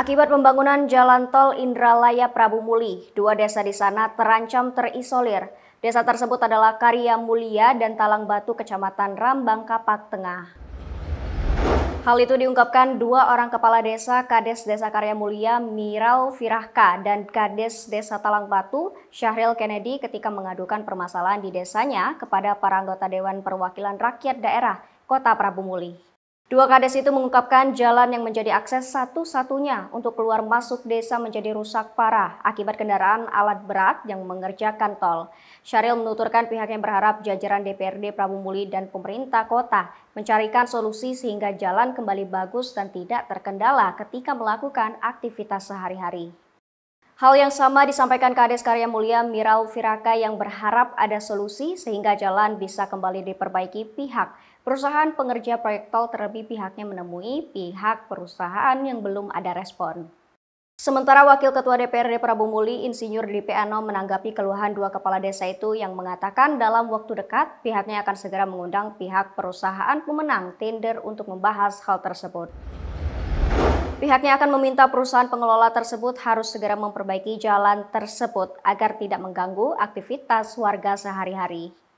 Akibat pembangunan jalan tol Indralaya Prabu Muli, dua desa di sana terancam terisolir. Desa tersebut adalah Karya Mulia dan Talang Batu, Kecamatan Rambang Kapak Tengah. Hal itu diungkapkan dua orang kepala desa Kades Desa Karya Mulia Mirau Firahka dan Kades Desa Talang Batu Syahril Kennedy ketika mengadukan permasalahan di desanya kepada para anggota Dewan Perwakilan Rakyat Daerah Kota Prabu Muli. Dua kades itu mengungkapkan jalan yang menjadi akses satu-satunya untuk keluar masuk desa menjadi rusak parah akibat kendaraan alat berat yang mengerjakan tol. Syaril menuturkan pihaknya berharap jajaran DPRD Prabu Muli dan pemerintah kota mencarikan solusi sehingga jalan kembali bagus dan tidak terkendala ketika melakukan aktivitas sehari-hari. Hal yang sama disampaikan Kades Karya Mulia Miral Firaka yang berharap ada solusi sehingga jalan bisa kembali diperbaiki pihak perusahaan pengerja proyek tol terlebih pihaknya menemui pihak perusahaan yang belum ada respon. Sementara Wakil Ketua DPRD Prabu Muli, Insinyur Dipe Pano menanggapi keluhan dua kepala desa itu yang mengatakan dalam waktu dekat pihaknya akan segera mengundang pihak perusahaan pemenang tender untuk membahas hal tersebut. Pihaknya akan meminta perusahaan pengelola tersebut harus segera memperbaiki jalan tersebut agar tidak mengganggu aktivitas warga sehari-hari.